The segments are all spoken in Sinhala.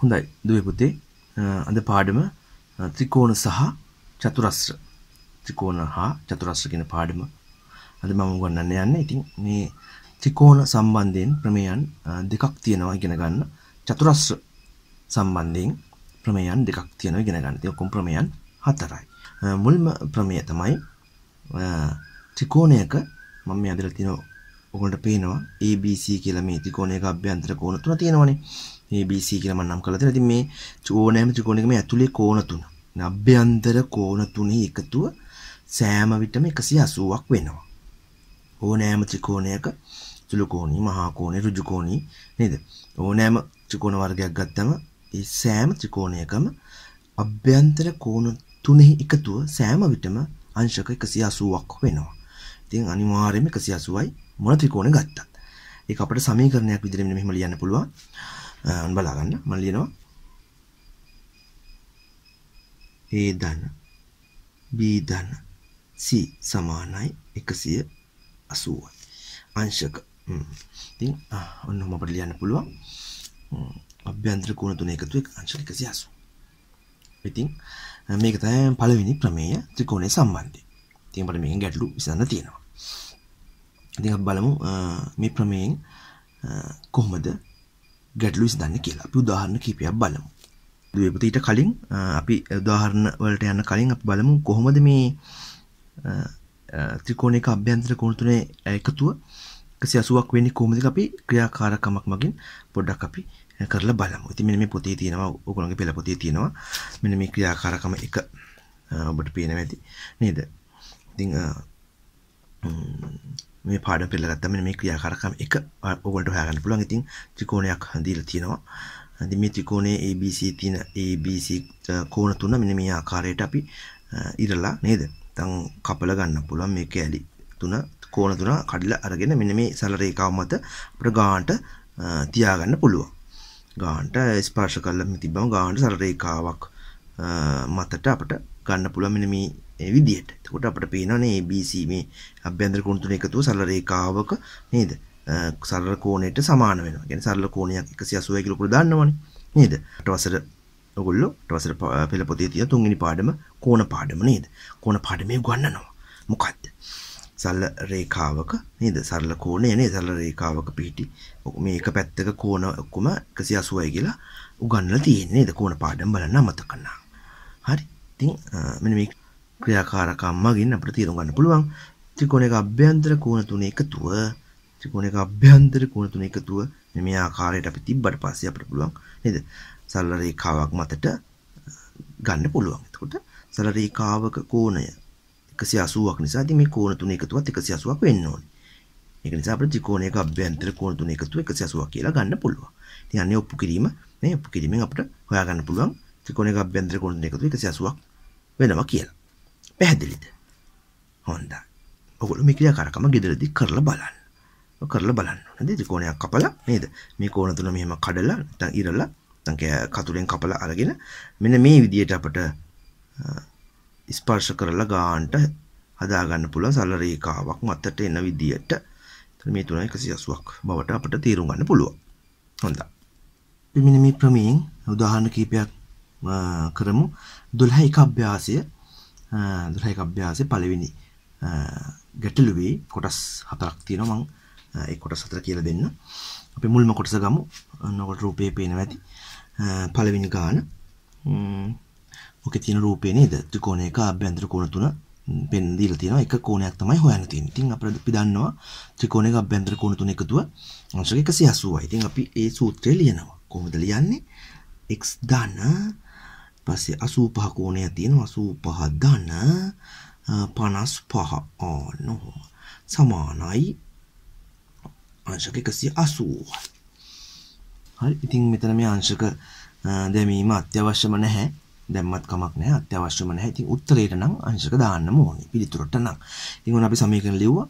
හොඳයි දුවේ පුතේ අද පාඩම ත්‍රිකෝණ සහ චතුරස්‍ර ත්‍රිකෝණ හා චතුරස්‍ර කියන පාඩම අද මම උගන්වන්න යන්නේ. ඉතින් මේ ත්‍රිකෝණ සම්බන්ධයෙන් ප්‍රමේයන් දෙකක් තියෙනවා ඉගෙන ගන්න. චතුරස්‍ර සම්බන්ධයෙන් ප්‍රමේයන් දෙකක් තියෙනවා ඉගෙන ගන්න. ඉතින් ඔක්කොම ප්‍රමේයන් හතරයි. මුල්ම ප්‍රමේය තමයි ත්‍රිකෝණයක මම මේ අදලා තියෙන ඔයගොල්ලන්ට පේනවා ABC කියලා මේ ත්‍රිකෝණයක අභ්‍යන්තර කෝණ තුන තියෙනවානේ. මේ BC කියලා මම නම් කරලා තියෙනවා. ඉතින් මේ ඕනෑම ත්‍රිකෝණයක මේ ඇතුලේ කෝණ තුන. අභ්‍යන්තර කෝණ තුනේ එකතුව සෑම විටම 180ක් වෙනවා. ඕනෑම ත්‍රිකෝණයක සුළු කෝණී, මහා කෝණී, ඍජු කෝණී නේද? ඕනෑම ත්‍රිකෝණ වර්ගයක් ගත්තම ඒ සෑම ත්‍රිකෝණයකම අභ්‍යන්තර කෝණ තුනේ එකතුව සෑම විටම අංශක 180ක් වෙනවා. ඉතින් අනිවාර්යයෙන්ම 180යි මොන ත්‍රිකෝණ ගත්තත්. ඒක අපිට සමීකරණයක් විදිහට මෙන්න මෙහෙම ලියන්න පුළුවන්. ඔන්න බලා ගන්න මම ලියනවා A ධන B ධන C සමානයි 180යි අංශක ඉතින් ඔන්න අපිට ලියන්න පුළුවන් අභ්‍යන්තර කෝණ තුන එකතු එක අංශක 180 ඉතින් මේක තමයි පළවෙනි ප්‍රමේය ත්‍රිකෝණය සම්බන්ධයෙන් ඉතින් අපිට මේකෙන් ගැටලු විසඳන්න තියෙනවා ඉතින් අපි බලමු මේ ප්‍රමේයෙන් කොහොමද ගැටලු විසඳන්න කියලා අපි උදාහරණ කිහිපයක් බලමු. දවිපතීට කලින් අපි උදාහරණ වලට යන්න කලින් අපි බලමු කොහොමද මේ ත්‍රිකෝණයක අභ්‍යන්තර කෝණ තුනේ එකතුව 180ක් වෙන්නේ කොහොමද අපි ක්‍රියාකාරකමක් මගින් පොඩ්ඩක් අපි කරලා බලමු. ඉතින් මෙන්න මේ පොතේ තියෙනවා ඔයගොල්ලෝගේ පෙළ පොතේ තියෙනවා. මෙන්න මේ ක්‍රියාකාරකම එක ඔබට පේනවා ඇති නේද? ඉතින් මේ පාඩම් පිළිගත්තම මේ ක්‍රියාකාරකම් එක ඔයගොල්ලෝ හොයාගන්න පුළුවන්. ඉතින් ත්‍රිකෝණයක් හඳීලා තියෙනවා. ඉතින් මේ ත්‍රිකෝණයේ ABC තියෙන ABC කෝණ තුන මෙන්න මේ ආකාරයට අපි ඉරලා නේද? දැන් කපල ගන්න පුළුවන් මේ කැලි තුන කෝණ තුන කඩලා අරගෙන මෙන්න මේ සරල රේඛාව මත අපිට ගානට තියාගන්න පුළුවන්. ගානට ස්පර්ශ කරලා තිබ්බම ගානට සරල රේඛාවක් මතට අපිට ගන්න පුළුවන් මෙන්න මේ ඒ විදිහට. එතකොට අපිට පේනවනේ ABC මේ අභ්‍යන්තර කෝණ තුන එකතුව සරල රේඛාවක නේද? සරල කෝණයට සමාන වෙනවා. කියන්නේ සරල කෝණයක් 180 කියලා උකුල දාන්නවනේ. නේද? අටවසර ඔයගොල්ලෝ අටවසර පෙළ පොතේ තියෙන තුන්වෙනි පාඩම කෝණ පාඩම නේද? කෝණ පාඩමේ උගන්වනවා. මොකද්ද? සරල රේඛාවක නේද සරල කෝණය නේද සරල රේඛාවක පිහිටි මේ එක පැත්තක කෝණ ඔක්කොම 180යි කියලා උගන්වලා තියෙන්නේ නේද කෝණ පාඩම් බලන්න අමතක කරනවා හරි ඉතින් මෙන්න මේ ක්‍රියාකාරකම් මගින් අපට තේරුම් ගන්න පුළුවන් ත්‍රිකෝණයක අභ්‍යන්තර කෝණ තුනේ එකතුව ත්‍රිකෝණයක අභ්‍යන්තර කෝණ තුනේ එකතුව මේ ආකාරයට අපි තිබ්බට පස්සේ අපිට පුළුවන් නේද සරල රේඛාවක් මතට ගන්න පුළුවන්. එතකොට සරල රේඛාවක කෝණය 180ක් නිසා ඉතින් මේ කෝණ තුනේ එකතුවත් 180ක් වෙන්න ඕනේ. ඒක නිසා අපිට ත්‍රිකෝණයක අභ්‍යන්තර කෝණ තුනේ එකතුව 180ක් කියලා ගන්න පුළුවන්. ඉතින් අනේ ඔප්පු කිරීම මේ ඔප්පු කිරීමෙන් අපිට හොයාගන්න පුළුවන් ත්‍රිකෝණයක අභ්‍යන්තර කෝණ තුනේ එකතුව 180ක් වෙනවා කියලා. පැහැදිලිද හොන්ද ඔගොල මිකිය කරකම ගෙදරදි කරලා බලන්න කරලා බලන්න හොඳ ත්‍රිකෝණයක් කපලා නේද මේ කෝණ තුන මෙහෙම කඩලා නැත්නම් ඉරලා නැත්නම් කතුලෙන් කපලා අරගෙන මෙන්න මේ විදියට අපට ස්පර්ශ කරලා ගානට හදා ගන්න පුළුවන් සරල රේඛාවක් මතට එන විදියට මේ තුන 180ක් බවට අපට තීරුම් ගන්න පුළුවන් හොඳයි මෙන්න මේ ප්‍රමේයෙන් උදාහරණ කිහිපයක් කරමු 12 එක අභ්‍යාසය දුරහයක අභ්‍යාස පලවෙනි ගැටලුවේ කොටස් හතරක් තියෙන මං කොට සතර කියල දෙන්න අපි මුල්ම කොටස ගමු නොකට රූපය පේන ඇති පලවිනි ගාන ඕක තින රූපේ නේද ත්‍රිකෝණ එක අභ්‍යන්තර කෝණ තුන පෙන්දීල තියෙන එක කෝණයක් තමයි හොයන්න තියෙන්නේ. ඉතින් අපිට අපි දන්නවා ත්‍රිකෝණයක අභ්‍යන්තර කෝණ තුන එකතුව අංශක 180යි. ඉතින් අපි ඒ සූත්‍රය ලියනවා. කොහොමද ලියන්නේ? x ධන පස්සේ 85 කෝණයක් තියෙනවා 85 ධන 55 ඕනෝ සමානයි අංශක 180 හරි ඉතින් මෙතන මේ අංශක දැමීම අත්‍යවශ්‍යම නැහැ දැම්මත් කමක් නැහැ අත්‍යවශ්‍යම නැහැ ඉතින් උත්තරේට නම් අංශක දාන්න ඕනේ පිළිතුරට නම් ඉතින් ඔන්න අපි සමීකරණ ලිව්වා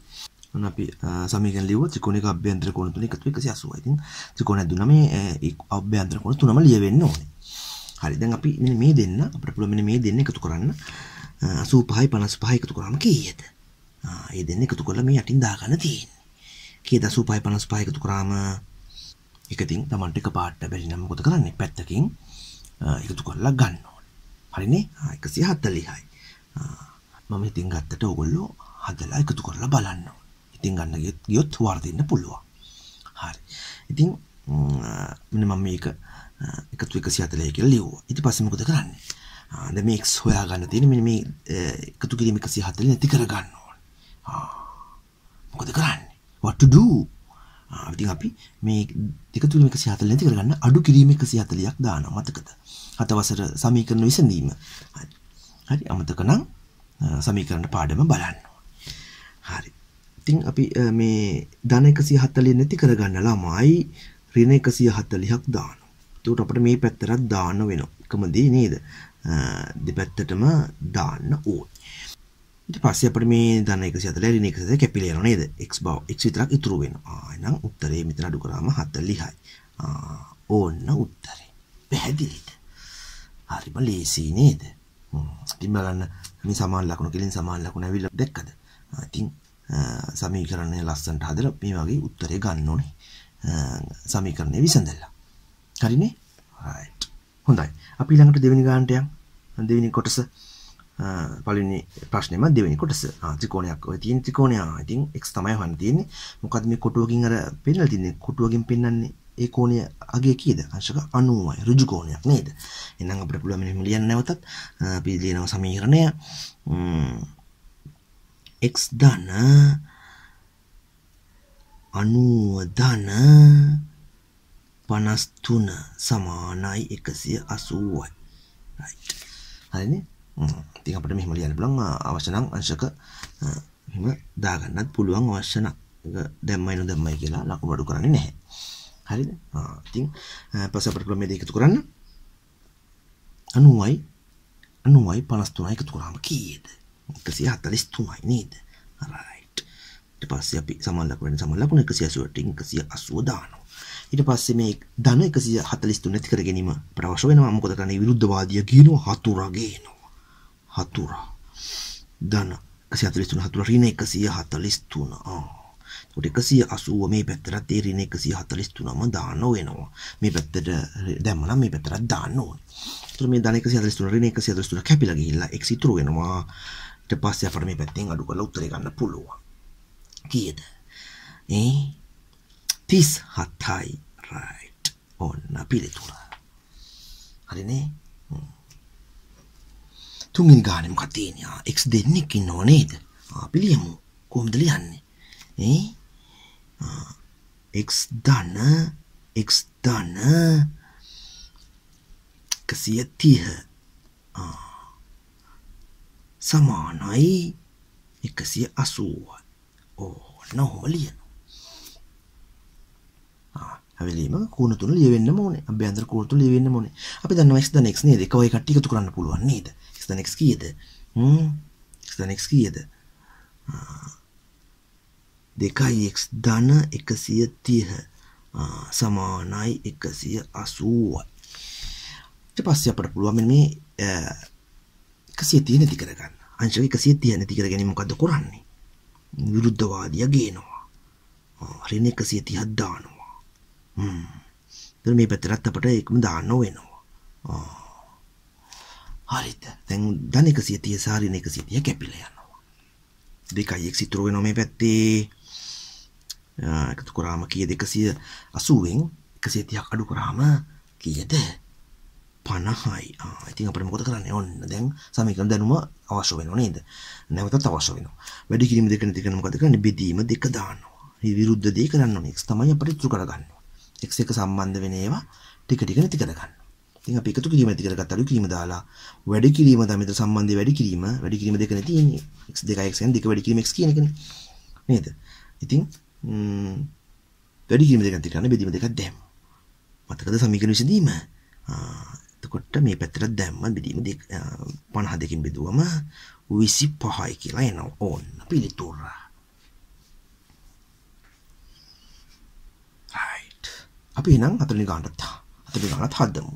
ඔන්න අපි සමීකරණ ලිව්වා ත්‍රිකෝණික අභ්‍යන්තර කෝණ තුන එකතු 180. ඉතින් ත්‍රිකෝණ ඇදුනම මේ අභ්‍යන්තර කෝණ තුනම ලියවෙන්න ඕනේ. හරි දැන් අපි මෙන්න මේ දෙන්න අපිට පුළුවන් මෙන්න මේ දෙන්න එකතු කරන්න 85යි 55යි එකතු කරාම කීයද? ආ මේ දෙන්න එකතු කරලා මේ යටින් දාගන්න තියෙන්නේ. කීයද 85යි 55යි එකතු කරාම එකතින් Tamanට එක පාට බැරි නම් මොකද කරන්නේ? පැත්තකින් එකතු කරලා ගන්න ඕනේ. හරිනේ? ආ 140යි. මම ඉතින් ගත්තට ඔයගොල්ලෝ හදලා එකතු කරලා බලන්න ඉතින් ගන්න ගියොත් වර්ධින්න පුළුවන්. හරි. ඉතින් මෙන්න මම මේක එකතු එක සියතලය කියල ලිව්වා ඉති පසමකද කරන්නේ ආද මේක් සොයා ගන්න තියෙන මෙ මේ එකතු කිරීම එක සිහතල නැති කරගන්න ඕන මොකද කරන්නේ වට්ටඩ විතින් අපි මේ දෙක තුළම එක සිහතල නැති කරගන්න අඩු කිරීම එක සිහතලයක් දාන මතකද හතවසර සමීකරන විසඳීම හරි අමතක නම් සමීකරණ පාඩම බලන්න හරි ඉතින් අපි මේ ධන එකසි හත්තලේ නැති කරගන්න ළමයි රිණ එකසිය හත්තලිහක් දාන එතුට අපට මේ පැත්තරත් දාන්න වෙන එකමදී නේද දෙපැත්තටම දාන්න ඕ පස්ස අපට මේ දන්න එක සතල නිකස කැපිලේන නේද එක් බව එක් විතරක් ඉතුරු වෙන ආයනම් උත්තරේ මෙතන අඩු කරාම හත ලිහයි ඕන්න උත්තරේ පැහැදිලිට හරිම ලේසී නේද ඉතින් බලන්න මේ සමාන ලකුණු කෙලින් සමාන ලකුණු ඇවිල්ලා දැක්කද ඉතින් සමීකරණය ලස්සනට හදලා මේ වගේ උත්තරේ ගන්න ඕනේ සමීකරණය විසඳලා හරිනේ හොඳයි අපි ළඟට දෙවනි ගාන්ටයන් දෙවිනි කොටස පලිනි ප්‍රශ්නම දෙවනි කොටස ආතිකෝනයක් තින් තිකෝනයා ඉතින් එක් තමයි හන් තියන්නේ මොකද මේ කොටුවකින් අර පෙන්ල තින්නේ කොටුවකින් පෙන්න්නන්නේ ඒ කෝනය අගේ කියද අංශක අනුවයි රුජුකෝනයක් නේද එනම් අපට පුළුවමෙන ලියන්න නැවතත් පිදිලියනව සමීරණය එක් දන්න අනුව දන පනස්තුන සමානයි එකසිය අසුවයි හරින ති අපට මෙහම ලියන්න බලන් අවශනං අංශක මෙම දාගන්නත් පුළුවන් අවශ්‍යන දැම්මයිනු දැම්මයි කියලා ලකු බඩු කරන්නේ නැහැ හරිද ඉතින් පස අපට ක්‍රමය එකතු කරන්න අනුවයි අනුවයි පනස්තුනයි එකතු කරාම කීයද එකසිය හතලිස් තුනයි නේද රයිට් ඊට පස්සේ අපි සමල්ලක් වෙන සමල්ලකුණ එකසිය අසුවට එකසිය අසුව දානවා ඊට පස්සේ මේ ධන 143 නැති කර ගැනීම ප්‍රවශ්‍ය වෙනවා. මොකද කරන්නේ විරුද්ධවාදිය කියනවා හතුරා ගේනවා. හතුරා. ධන 143 හතුරා ඍණ 143. ආ. එතකොට 180 මේ පැත්තට තේරෙන 143ම දාන්න වෙනවා. මේ පැත්තට දැම්ම නම් මේ පැත්තට දාන්න ඕනේ. එතකොට මේ ධන 143 ඍණ 143 කැපිලා ගිහිල්ලා x ඉතුරු වෙනවා. ඊට පස්සේ අපිට මේ පැත්තෙන් අඩු කරලා උත්තරේ ගන්න පුළුවන්. කීයද? ඒ තිස් හතයි රයිට් ඔන්න පිළිතුර හරිනේ තුන්ගින් ගානම කතේනයා එක් දෙන්නෙක් ඉන්න ඕනේද පිළියමු කොම්ද ලියන්නේ ඒ එක් දන්න එක් දන්න එකසිය තිහ සමානයි එකසිය අසුවත් ඕ නොහෝලියනු හැවලීම කූණ තුන ලියවෙන්න ඕනේ. අභ්‍යන්තර කූණ තුන ලියවෙන්න ඕනේ. අපි දන්නවා x ද x නේද? එක වගේ කට්ටිය එකතු කරන්න පුළුවන් නේද? x ද x කීයද? හ්ම් x ද x කීයද? දෙකයි x ධන 130 සමානයි 180යි. ඊට පස්සේ අපිට පුළුවන් මේ 130 නැති කරගන්න. අංශක 130 නැති කර ගැනීම මොකද්ද කරන්නේ? විරුද්ධවාදියා ගේනවා. හරිනේ 130ක් දානවා. මේ පැතරත් අපට එකම දාන්න වෙනවා හරිත තැන් දන එක සිතිය සාරින එක සිතිය කැපිල යනවා දෙකයි එක් සිතුරුව නොමේ පැත්තේ එකතු කරාම කිය දෙකසිය අසුවෙන් එකසිතියක් අඩු කරාම කියද පණහයි ඉතින් අපට මොකද කරන්න ඔන්න දැන් සමීකරණ දැනුම අවශ්‍ය වෙනව නේද නැවතත් අවශ්‍ය වෙනවා වැඩි කිරීම දෙක නැති කරන මොකද කරන්නේ බෙදීම දෙක දානවා මේ විරුද්ධ දේ කරන්න ඕනේ x තමයි අපිට ඉතුරු කරගන්න x එක සම්බන්ධ වෙන ඒවා ටික ටික නැති කරගන්න. ඉතින් අපි එකතු කිරීම ඇති කරගත්තලු කීම දාලා වැඩි කිරීම තමයි මෙතන සම්බන්ධය වැඩි කිරීම වැඩි කිරීම දෙක නේ තියෙන්නේ x2 xn දෙක වැඩි කිරීම x කියන එකනේ නේද ඉතින් වැඩි කිරීම දෙකක් තිරන්න බෙදීම දෙකක් දැම්ම මතකද සමීකරණ විසඳීම එතකොට මේ පැත්තට දැම්ම බෙදීම 52කින් බෙදුවම 25යි කියලා එනවා ඕන්න පිළිතුර අපි එහෙනම් අතලනි ගානට අතලනි ගානට හදමු.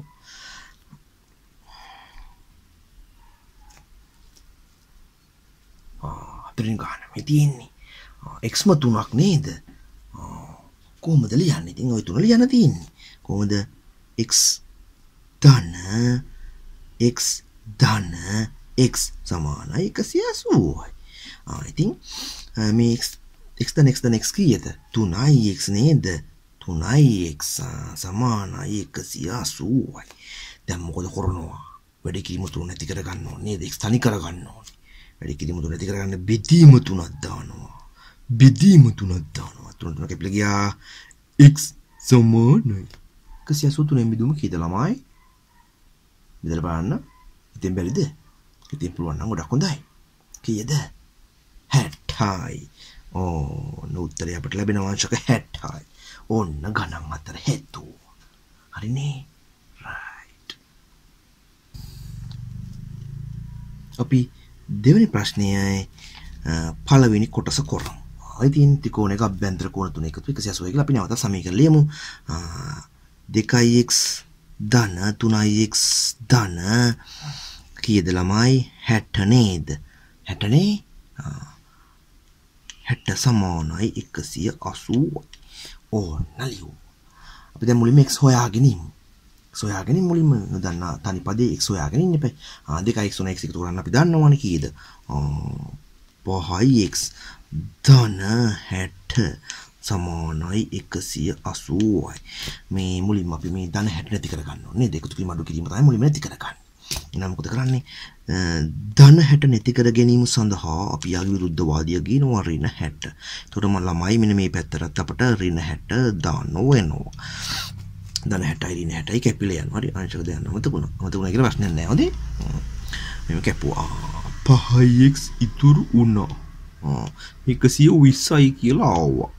ආ අතලනි ගාන මේ තියෙන්නේ x ම 3ක් නේද? කොහොමද ලියන්නේ? ඉතින් ওই තුන ලියන්න තියෙන්නේ. කොහොමද x ධන x ධන x සමානයි 180යි. ආ ඉතින් මේ x x ධන x ධන x කීයද? 3යි x නේද? තුනයි එක්සා සමානයි එකසියා සූවයි දැම් මොකද කොරනවා වැඩ කිරීම තුන නැති කරගන්න ඕනේ දෙක් තනි කරගන්න ඕනේ වැඩ කිරීම තුන නැති කරගන්න බෙදීම තුනක් දානවා බෙදීම තුනක් දානවා තුන තුන කැපිලා ගියා x සමානයි 183 බිඳුම කීයද ළමයි බෙදලා බලන්න ඉතින් බැරිද ඉතින් පුළුවන් නම් ගොඩක් හොඳයි කීයද 60යි ඕ උත්තරය අපිට ලැබෙනවා අංශක 60යි ඕන්න ගණන් අතර හෙත්තු. හරිනේ අපි දෙවනි ප්‍රශ්නයයි පලවෙනි කොටස කොරම් ඉතින් තිකෝන එක බැන්ද්‍ර කෝන තුන එකතු එක සැසුවක අපි නවත සමීකරලියමු දෙකයික් ධන තුනයික් ධන කියද ළමයි හැටනේද හැටනේ හැට්ට සමානයි එකසිය අසුව ඕ නලියෝ අපි දැන් මුලින්ම x හොයාගෙන ඉමු සොයාගෙන මුලින්ම දන්න තනිපදේ x හොයාගෙන ඉන්න එපා ආ 2x 1x එකතු කරන්න අපි දන්නවනේ කීයද 5x ධන 60 සමානයි 180යි මේ මුලින්ම අපි මේ ධන 60 නැති කරගන්න ඕනේ නේද එකතු කිරීම අඩු කිරීම තමයි මුලින්ම නැති කරගන්නේ එහෙනම් මොකද කරන්නේ ධන හැට නැතිකර ගැනීම සඳහා අපි යාළු විරුද්ධවාදියගේ නොවා රින හැට. එතකොට මම ළමයි මෙන්න මේ පැත්තටත් අපට රින හැට දාන්න වෙනවා. ධන 60යි රින 60යි කැපිලා යනවා. හරි අංශක දෙන්න අමතකුණා. අමතකුණා කියලා ප්‍රශ්නයක් නැහැ. හොඳේ. මෙහෙම කැපුවා. 5x ඉතුරු වුණා. මේක 120යි කියලා ආවා.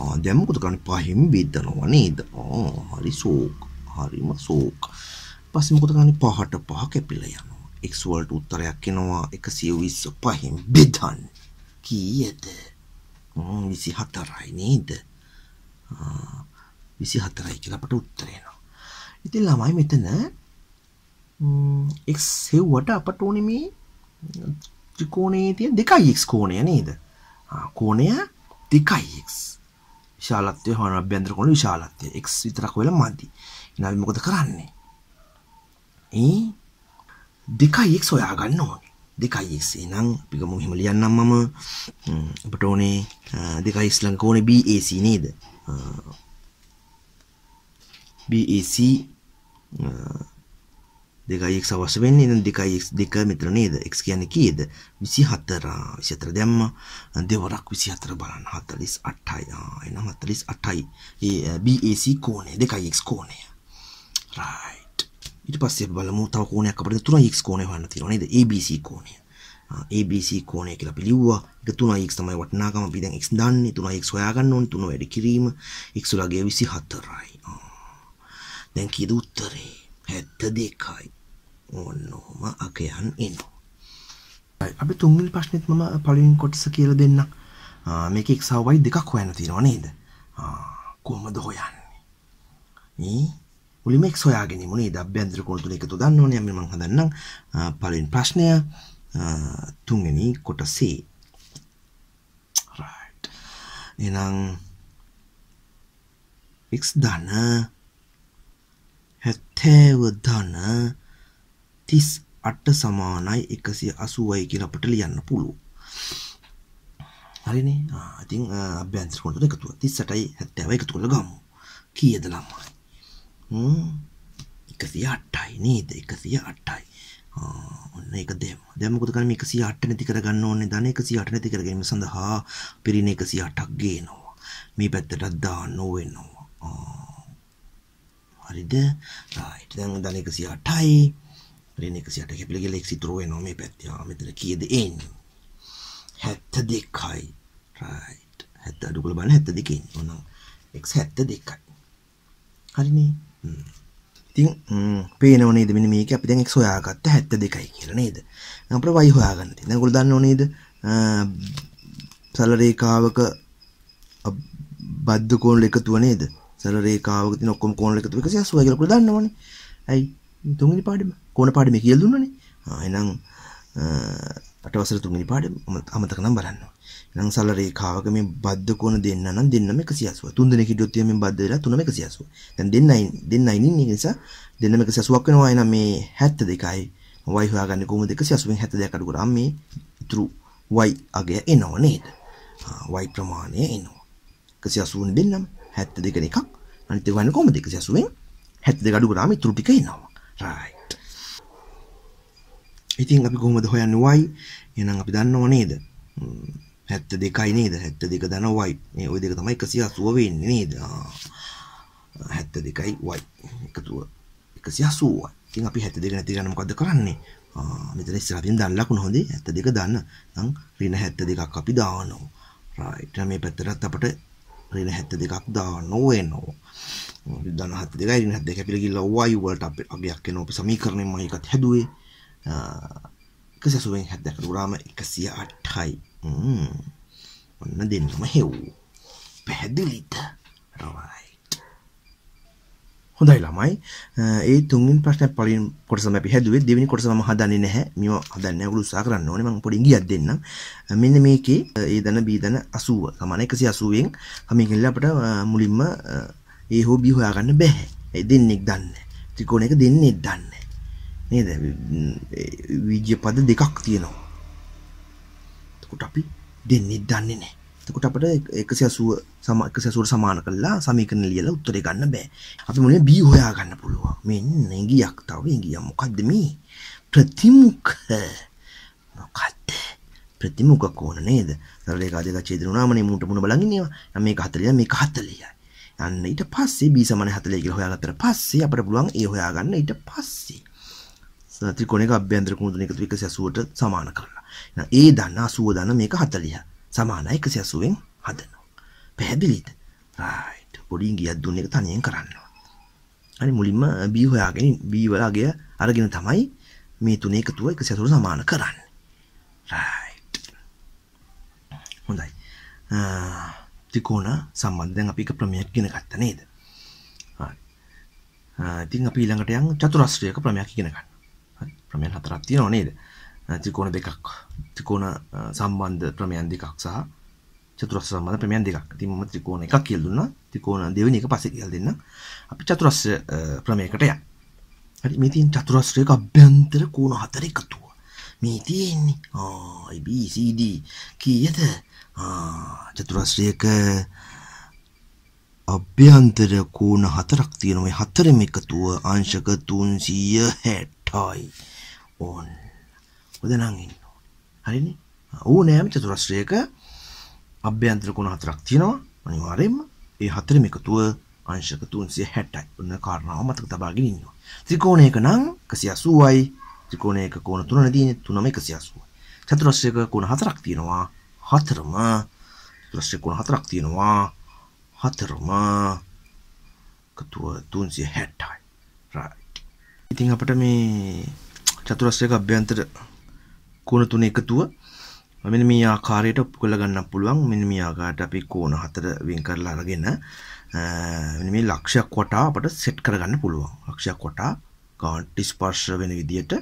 ආ දැන් මොකද කරන්නේ? පහෙන් බෙදනවා නේද? ආ හරි සෝක්. හරිම සෝක්. ඊපස්සේ මොකද කරන්නේ? පහට පහ කැපිලා යනවා. එක්වල්ට උත්තරයක් එනවා එක සියවිස්ස පහෙන් බෙදන් කීයද විසි හතරයි නේද විසි හතරයි කියලපට උත්තරයනවා ඉති ළමයි මෙතන එක් සෙව්වට අපට ඕනෙ මේ ත්‍රිකෝණයේ තිය දෙකයි එක් කෝණය නේද කෝණය දෙකයි එක් විශාලත්වය හන අභ්‍යන්තර කොන විශාලත්වය එක් විතරක් වෙලා මදි ඉනල් මොකද කරන්නේ ඒ දෙකයික් සොයා ගන්න ඕන දෙකයික් නම් පිකම හිම ලියන්නම් මම අපට ඕනේ දෙකයිස් ලංක ඕනේ BAC නේද BAC දෙකයික් අවස වෙන්නේ නම් දෙකයික් දෙක මෙතන නේද x කියන්නේ කීයද 24 24 දැම්ම දෙවරක් 24 බලන්න 48යි ආ එහෙනම් 48යි ඒ BAC කෝණය දෙකයික් කෝණය right ඊට පස්සේ බලමු තව කෝණයක් අපිට 3x කෝණය හොයන්න තියෙනවා නේද? ABC කෝණය. ABC කෝණය කියලා අපි ලිව්වා. ඒක 3x තමයි වටිනාකම. අපි දැන් x දාන්නේ 3x හොයාගන්න ඕනේ. 3 වැඩි කිරීම x වලගේ 24යි. දැන් කීයද උත්තරේ? 72යි. ඕනෝම අකයන් එනවා. අපි තුන්වෙනි ප්‍රශ්නෙත් මම පළවෙනි කොටස කියලා දෙන්නම්. මේක x හවයි දෙකක් හොයන්න තියෙනවා නේද? කොහොමද හොයන්නේ? මේ මුලිමෙක් සොයාගෙනමුණේ දබ්‍යන්ත්‍ර කොල්තුල එකතු දන්නවන යම මං හදන්නම් පලින් ප්‍රශ්නය තුන්ගනි කොටසේ එනම් එක් ධන හැත්තෑව ධන තිස් අට්ට සමානයි එකසිය අසුවයි කිය අපට ලියන්න පුළුව හරිනේ ආතින් අභ්‍යන්ත්‍ර කොටු එකතුව තිස්සටයි හැත්තෑව එකතු කොළ ගම්මු කියද ළමයි එකසි අට්ටයි නීද එකසිය අට්ටයි ඔන්න එක දෙම දැමකුද කරම එකසි අට නැති කරගන්න ඕන්න ධන එකසි අට නැති කරගීම සඳහා පිරින එකසි අටක් ගේනවා මේ පැත්තටත් දා නොවෙන්නවා හරිද රයිට් දැන් ධන එකසි අටයි පිරින එකසි අට කැපිලගේ ලෙක්සි තුරුවේ නො මේ පැත්තියා මෙතන කියද එන් හැත්ත දෙකයි රයිට් හැත්ත අඩුකුල බල හැත්ත දෙකින් ඔන්න එක් හැත්ත දෙකයි හරිනේ ඉතින් පේනව නේද මෙන්න මේක අපි දැන් x හොයාගත්ත 72යි කියලා නේද? අපිට y හොයාගන්න තියෙනවා. දැන් ඔයගොල්ලෝ දන්නව නේද? සරල රේඛාවක බද්ධ කෝණල එකතුව නේද? සරල රේඛාවක තියෙන ඔක්කොම කෝණල එකතුව 180යි කියලා ඔයගොල්ලෝ දන්නවනේ. ඇයි? තුන්වෙනි පාඩම කෝණ පාඩමේ කියලා දුන්නනේ. ආ එහෙනම් අටවසර තුන්වෙනි පාඩම අමතක නම් බලන්න. ලංසල රේඛාවක මේ බද්ධ කෝණ දෙන්න නම් දෙන්නම 180. තුන් දෙනෙක් හිටියොත් මේ බද්ධ වෙලා තුනම 180. දැන් දෙන්නයි දෙන්නයි ඉන්නේ ඒ නිසා දෙන්නම 180ක් වෙනවා එහෙනම් මේ 72යි. y හොයාගන්නේ කොහොමද 180න් 72 අඩු කරාම මේ ඉතුරු y අගය එනව නේද? y ප්‍රමාණය එනවා. 180 දෙන්නම 72 එකක් අනිත් එක වන්නේ කොහොමද 180න් 72 අඩු කරාම ඉතුරු ටික එනවා. right. ඉතින් අපි කොහොමද හොයන්නේ y? එහෙනම් අපි දන්නව නේද? හැත්ත දෙකයි නේද හැත්ත දෙක දන වයි මේ ওই දෙක තමයි 180 වෙන්නේ නේද හැත්ත දෙකයි වයි එකතුව 180යි ඉතින් අපි හැත්ත දෙක නැති ගන්න මොකද්ද කරන්නේ මෙතන ඉස්සරහින් දාන ලකුණු හොඳේ හැත්ත දෙක දාන්න නම් ඍණ හැත්ත දෙකක් අපි දානවා රයිට් මේ පැත්තටත් අපට ඍණ හැත්ත දෙකක් දාන්න ඕනෝ දාන හැත්ත දෙකයි ඍණ හැත්ත දෙක අපිට ගිල්ලා වයි වලට අපි අගයක් එනවා අපි සමීකරණයෙන් මම එකත් හැදුවේ 180ෙන් 70කට ගුණාම 108යි ඔන්න දෙන්නම හෙව් පැහැදිලිත රවයිට් හොඳයි ළමයි ඒ තුන්ින් ප්‍රශ්න පලින් කොටසම අපි හැදුවේ දෙවෙනි කොටසම හදන්නේ නැහැ මේව හදන්නේ නැහැ උත්සාහ කරන්න ඕනේ මම පොඩි ගියක් දෙන්නම් මෙන්න මේකේ ඒ දන බී දන 80 සමාන 180න් කමින් ගිහලා අපිට මුලින්ම ඒ හෝ බී හොයාගන්න බෑ ඒ දෙන්නෙක් දන්නේ ත්‍රිකෝණයක දෙන්නෙක් දන්නේ නේද විජ්‍ය පද දෙකක් තියෙනවා එතකොට අපි දෙන්නේ දන්නේ නැහැ. එතකොට අපිට 180 සම 180ට සමාන කරලා සමීකරණ ලියලා උත්තරේ ගන්න බෑ. අපි මොනේ B හොයා ගන්න පුළුවන්. මෙන්න ඉඟියක් තව ඉඟියක්. මොකද්ද මේ? ප්‍රතිමුඛ මොකද්ද? ප්‍රතිමුඛ කෝණ නේද? සරල එක දෙක ඡේදන වුණාම නේ මුණට මුණ බලන් ඉන්නේවා. නම් මේක 40 මේක 40යි. අන්න ඊට පස්සේ B 40 කියලා හොයාගත්තට පස්සේ අපිට පුළුවන් A හොයාගන්න ඊට පස්සේ. ත්‍රිකෝණයක අභ්‍යන්තර කුණුතුන එකතු 180ට සමාන කරලා ඒ දන්න 80 දන්න මේක 40 සමානයි 180ෙන් හදනවා. පැහැදිලිද? right. පොඩි ඉඟියක් දුන්න එක තනියෙන් කරනවා. හරි මුලින්ම b හොයාගෙන b වලගේ අරගෙන තමයි මේ තුන එකතුව 180 සමාන කරන්නේ. right. හොඳයි. ත්‍රිකෝණ සම්බන්ධයෙන් අපි එක ප්‍රමේයක් ඉගෙන ගත්තා නේද? හරි. ඉතින් අපි ඊළඟට යන් චතුරස්‍රයක ප්‍රමේයක් ඉගෙන ගන්න. හරි. ප්‍රමේය හතරක් තියෙනවා නේද? ත්‍රිකෝණ දෙකක් ත්‍රිකෝණ සම්බන්ධ ප්‍රමයන් දෙකක් සහ චතුරස්ස සම්බන්ධ ප්‍රමයන් දෙකක්. ඉතින් මම ත්‍රිකෝණ එකක් කියලා දුන්නා. ත්‍රිකෝණ දෙවෙනි එක පස්සේ කියලා දෙන්න. අපි චතුරස්ස ප්‍රමයයකට යමු. හරි මේ තියෙන චතුරස්‍රයක අභ්‍යන්තර කෝණ හතර එකතුව. මේ තියෙන්නේ ආ ABCD කීයද? ආ චතුරස්‍රයක අභ්‍යන්තර කෝණ හතරක් තියෙන මේ හතරම එකතුව අංශක 360යි. ඕන්න හොඳනම් ඉන්න හරිනි ඌ නෑම චතුරස්්‍රයක අභ්‍යන්ත්‍ර කුණ හතරක් තියෙනවා අනිවාරයෙන්ම ඒ හතරම එකතුව අංශක තුන්සිය හැට්ටයි උන්න කාරණාව මතක තබාගෙන ඉන්නවා ත්‍රිකෝණයක නම් එකසිය අසූවයි ත්‍රිකෝණයක කෝණ තුන තියෙන තුනම එකසිය අසූවයි චතුරස්‍රයක කෝණ හතරක් තියෙනවා හතරම චතුරස්‍රයක කෝණ හතරක් තියෙනවා හතරම එකතුව තුන්සිය හැට්ටයි රයිට් ඉතින් අපට මේ චතුරස්‍රයක අභ්‍යන්තර කෝණ තුන එකතුව මෙන්න මේ ආකාරයට ඔප්පු කරලා ගන්න පුළුවන් මෙන්න මේ ආකාරයට අපි කෝණ හතර වෙන් කරලා අරගෙන මෙන්න මේ ලක්ෂයක් වටා අපට සෙට් කරගන්න පුළුවන් ලක්ෂයක් වටා කාන්ට් ස්පර්ශ වෙන විදියට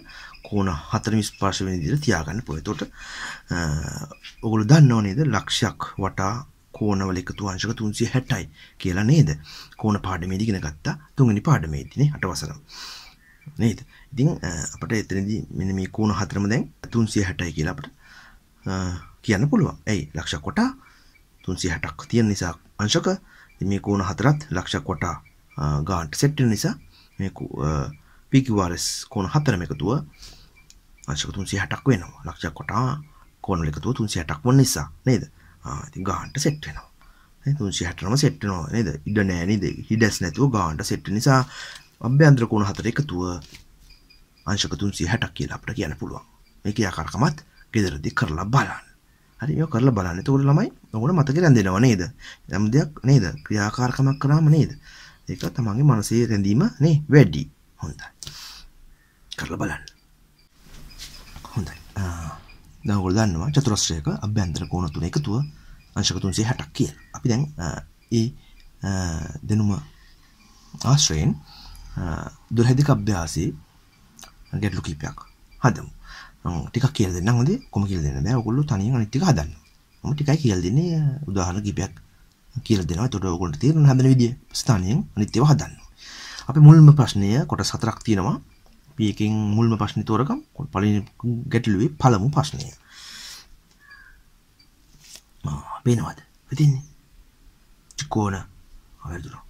කෝණ හතරම ස්පර්ශ වෙන විදියට තියාගන්න පුළුවන් එතකොට ඔගොල්ලෝ දන්නව නේද ලක්ෂයක් වටා කෝණවල එකතු අංශක 360යි කියලා නේද කෝණ පාඩමේදී ඉගෙන ගත්තා තුන්වෙනි පාඩමේදීනේ අටවසරම නේද ඉතින් අපට එතනදී මෙන්න මේ කෝණ හතරම දැන් 360යි කියලා අපට කියන්න පුළුවන්. එයි ලක්ෂ කොටා 360ක් තියෙන නිසා අංශක මේ කෝණ හතරත් ලක්ෂ කොටා ගාන්ට් සෙට් වෙන නිසා මේ PQRS කෝණ හතරම එකතුව අංශක 360ක් වෙනවා. ලක්ෂ කොටා කෝණ එකතුව 360ක් වන නිසා නේද? ආ ඉතින් ගාන්ට් සෙට් වෙනවා. තුන්සිහටනම සෙට්නවා නේද ඉඩ නෑනද හිඩස් නැතුව ගාන්ට සෙට් නිසා අභ්‍යන්තර කෝණ හතර එකතුව අංශක 360ක් කියලා අපිට කියන්න පුළුවන්. මේකේ ආකාරකමත් gederදී කරලා බලන්න. හරි මේක කරලා බලන්න. එතකොට ළමයි ඕන මතකෙ රැඳෙනව නේද? යම් දෙයක් නේද? ක්‍රියාකාරකමක් කරාම නේද? ඒක තමන්ගේ මනසේ රැඳීම නේ වැඩි. හොඳයි. කරලා බලන්න. හොඳයි. දැන් ඔයගොල්ලෝ දන්නවා චතුරස්‍රයක අභ්‍යන්තර කෝණ තුන එකතුව අංශක 360ක් කියලා. අපි දැන් ඒ දෙනුම ආශ්‍රයෙන් දුරහැදික අභ්‍යාසයේ ගැටලු කීපයක් හදමු. ටිකක් කියලා දෙන්න හොඳේ. කොහොම කියලා දෙන්න බෑ. ඔයගොල්ලෝ තනියෙන් අනිත් ටික හදන්න. මම ටිකයි කියලා දෙන්නේ උදාහරණ කීපයක් කියලා දෙනවා. එතකොට ඔයගොල්ලන්ට තේරෙන හැදෙන විදිය. ස්ථානියෙන් අනිත් ඒවා හදන්න. අපි මුල්ම ප්‍රශ්නය කොටස් හතරක් තියෙනවා. අපි එකෙන් මුල්ම ප්‍රශ්නේ තෝරගමු. පළවෙනි ගැටලුවේ පළමු ප්‍රශ්නය. ආ, පේනවද? වෙදින්නේ. ත්‍රිකෝණ අවර්දුනා.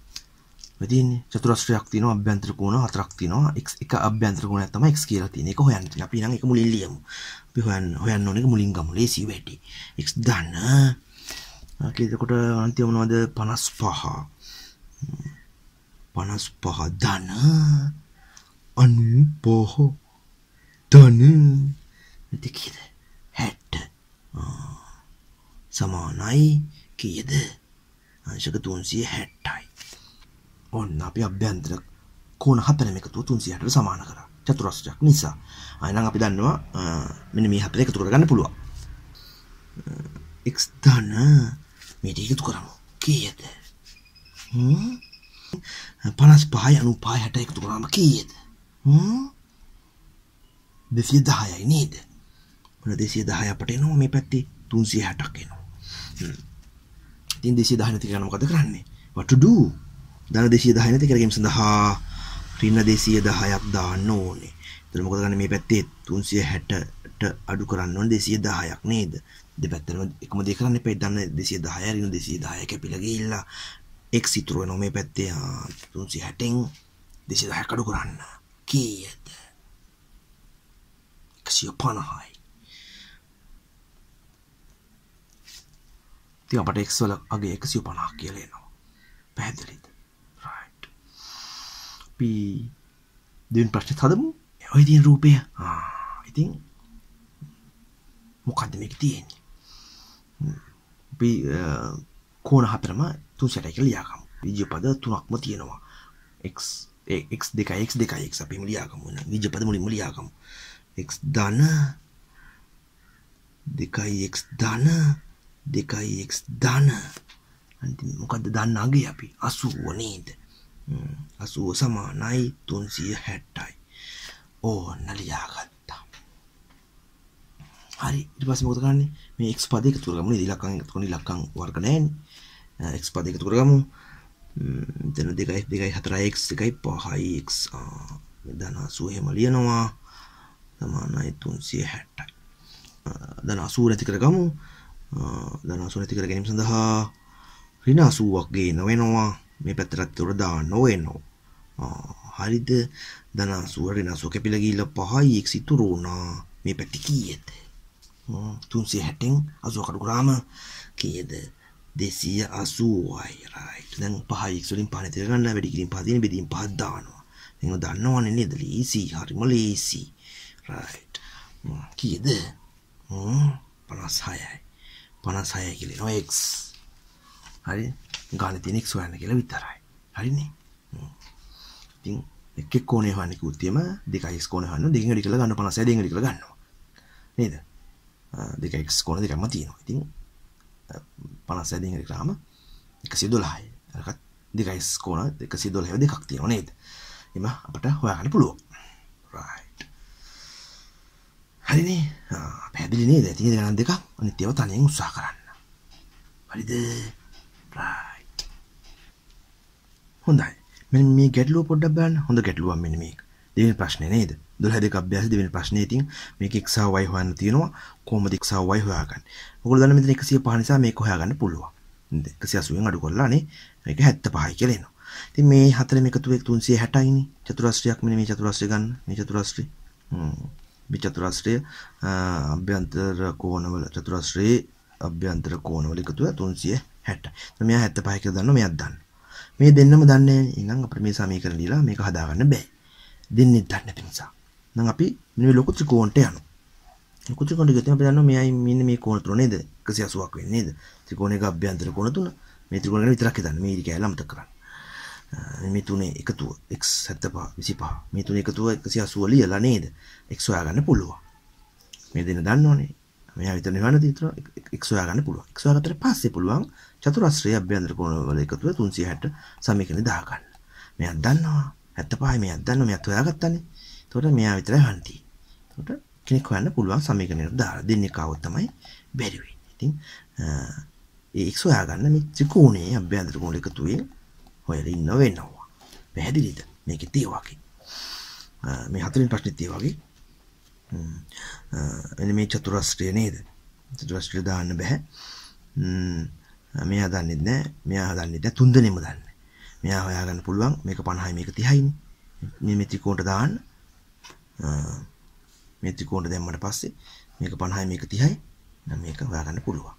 මෙතින් චතුරස්්‍රයක් තින අභ්‍යන්ත්‍ර ගුණ හතරක් තිනවා එක් එක අභ්‍යන්ත්‍ර ගුණ තම එක් කියලා තියෙන එක හොයන්න තියෙන අපි නම් එක මුලින් ලියමු අපි හොයන්න හොයන්න ඕන එක මුලින් ගමු ලේසි වැඩි x දාන්න කීයකට අන්තිම මොනවද 55 55 ධන 95 ධන මෙතකද 60 සමානයි කීයද අංශක 360යි ඔන්න අපි අභ්‍යන්තර කෝණ හතරම එකතුව 360ට සමාන කරා. චතුරස්‍රයක් නිසා. අයනම් අපි දන්නවා මෙන්න මේ හතර එකතු කරගන්න පුළුවන්. x ධන මේ දෙක එකතු කරමු. කීයද? හ්ම් 55 95 60 එකතු කරාම කීයද? හ්ම් 210යි නේද? මොන 210 අපට එනවා මේ පැත්තේ 360ක් එනවා. ඉතින් 210 නැති කරන මොකද කරන්නේ? what to do? දන දෙසිය දහය නැති කරගීම සඳහා රින්න දෙසිය දහයක් දාන්න ඕනේ. එතන මොකද ගන්න මේ පැත්තේ 360ට අඩු කරන්න ඕනේ 210ක් නේද? දෙපැත්තම එකම දේ කරන්න එපා. දන්න 210 රින්න 210 කැපිලා ගිහිල්ලා x ඉතුරු වෙනවා මේ පැත්තේ 360න් 210ක් අඩු කරන්න. කීයද? 150යි. ඉතින් අපට x වල අගේ 150 කියලා එනවා. පැහැදිලිද? අපි දෙවන් ප්‍රශ්න හදමු ඔය තින් රූපය ඉතින් මොකක්ද මේක තියෙන්නේ අපි කෝන හතරම තුන් සැටයි කියලා ලියාගමු විජපද තුනක්ම තියෙනවා x x දෙකයි x දෙකයි x අපි ලියාගමු විජපද මුලින්ම ලියාගමු x ධන දෙකයි x ධන දෙකයි x ධන අන්තිම මොකද්ද දන්න අගේ අපි 80 නේද අසුව සමානයි තුන්සිය හැට්ටයි ඕ නලියාගත්තා හරි ඉටපස් මොද ගන්න මේ එක් පදක තුරගම දිලකං තුනි ලක්කං වර්ගනයන් එක් පදක තුරගමු දෙන දෙකයි දෙකයි හතරයික් එකයි පහයික් දන සුවහෙම ලියනවා සමානයි තුන්සිය හැට්ටයි දන අසූ නැති කරගමු දන අසු නැති කර ගැනීම සඳහා රින අසුවක් ගේ නොවෙනවා මේ පැතරත් තුරදා නොවෙනවා හරිද දනා සුවරෙන සොකැපිල ගිල්ල පහයිෙක් සිතුරුණා මේ පැටි කීයද තුන්සේ හැටෙන් අසුවකරු ග්‍රාම කියද දෙසිය අසුවයිරයි දැන් පහයික්ලින් පනතිරගන්න වැඩිකිරින් පතින බෙදීම් පත්දානවා එ දන්නවන නේද ලේසි හරිම ලේසි කියද පනස් හයයි පනස් හය කියලෙනවා එක් හරි ගාන තියෙනෙක් සොයන්න කියලා විතරයි හරිනේ ඉතින් එකෙක් කෝණය හොයන්න කිව්වොත්ම දෙකයි x කෝණය හොයන්න දෙකෙන් වැඩි කරලා ගන්න 50 දෙකෙන් වැඩි කරලා ගන්නවා නේද දෙක x කෝණ දෙකක්ම තියෙනවා ඉතින් 50 දෙකෙන් වැඩි කරාම 112යි අරකට දෙක x කෝණ 112 දෙකක් තියෙනවා නේද එහම අපිට හොයාගන්න පුළුවන් right හරිනේ පැහැදිලි නේද ඉතින් ගණන් දෙකක් අනිත් ඒවා තනියෙන් උත්සාහ කරන්න හරිද right හොඳයි මෙ මේ ගැටලුව පොඩ්ඩක් බලන්න හොඳ ගැටලුවක් මෙන්න මේක දෙවෙනි ප්‍රශ්නේ නේද 12 දෙක අභ්‍යාස දෙවෙනි ප්‍රශ්නේ ඉතින් මේක x සහ y හොයන්න තියෙනවා කොහොමද x සහ y හොයාගන්නේ ඔයගොල්ලෝ දන්න මෙතන 105 නිසා මේක හොයාගන්න පුළුවන් නේද 180න් අඩු කරලා නේ මේක 75යි කියලා එනවා ඉතින් මේ හතරම එකතු වෙක 360යිනේ චතුරස්‍රයක් මෙන්න මේ චතුරස්‍රය ගන්න මේ චතුරස්‍රය මේ චතුරස්‍රය අභ්‍යන්තර කෝණවල චතුරස්‍රයේ අභ්‍යන්තර කෝණවල එකතුව 360 මෙයා 75 කියලා දන්නවා මෙයාත් දන්නවා මේ දෙන්නම දන්නේ ඉනම් අප මේ සමීකර ලීලා මේක හදාගන්න බෑ දෙන්නේ දන්න නිසා නම් අපි මේ ලොකු ත්‍රිකෝණයට යනවා ලොකු ත්‍රිකෝණය ගියොත් අපි දන්නවා මෙයයි මෙන්න මේ කෝණ තුන නේද 180ක් වෙන්නේ නේද ත්‍රිකෝණයක අභ්‍යන්තර කෝණ තුන මේ ත්‍රිකෝණ ගැන විතරක් හිතන්න මේ ඉරිකැල අමතක කරන්න මේ තුනේ එකතුව x 75 25 මේ තුනේ එකතුව 180 ලියලා නේද x හොයාගන්න පුළුවන් මේ දෙන්න දන්නවනේ මෙයා විතර නිවන තියෙනවා එක්සෝයා ගන්න පුළුවන් එක්සෝයා ගතට පස්සේ පුළුවන් චතුරස්්‍රය අභ්‍යන්ත්‍ර කෝණවල එකතුව තුන්සිය හැට සමීකන දාගන්න මෙයක් දන්නවා ඇත්ත පහම දන්න මෙ අත්තුයාගත්තන්නේ තොට මෙයා විතර හන්ටි තොට කෙනෙක් හන්න පුළුවන් සමීකනය දාර දෙන්න කවත්තමයි බැරිවෙන් ඉතින් ඒක් සොයාගන්න මිත්‍රිකෝණේ අභ්‍යන්ත්‍ර කෝණ එකතුවේ හොයල ඉන්න වෙන්නවා පැහැදිලිද මේක තේවාකි මේ හතරින් ප්‍රශ්නි තේවාගේ එන මේ චතුරස්ත්‍රය නේද චතුරස්ත්‍ර දාන්න බැහැ මේ හදන්නෙත් නෑ මෙයා හදන්නෙත් නෑ තුන්දෙනෙම දන්න. මෙයා හොයාගන්න පුළුවන් මේක 50යි මේක 30යිනේ. මේ මේ ත්‍රිකෝණයට දාන්න මේ ත්‍රිකෝණයට දැම්මට පස්සේ මේක 50යි මේක 30යි. නම් මේක හොයාගන්න පුළුවන්.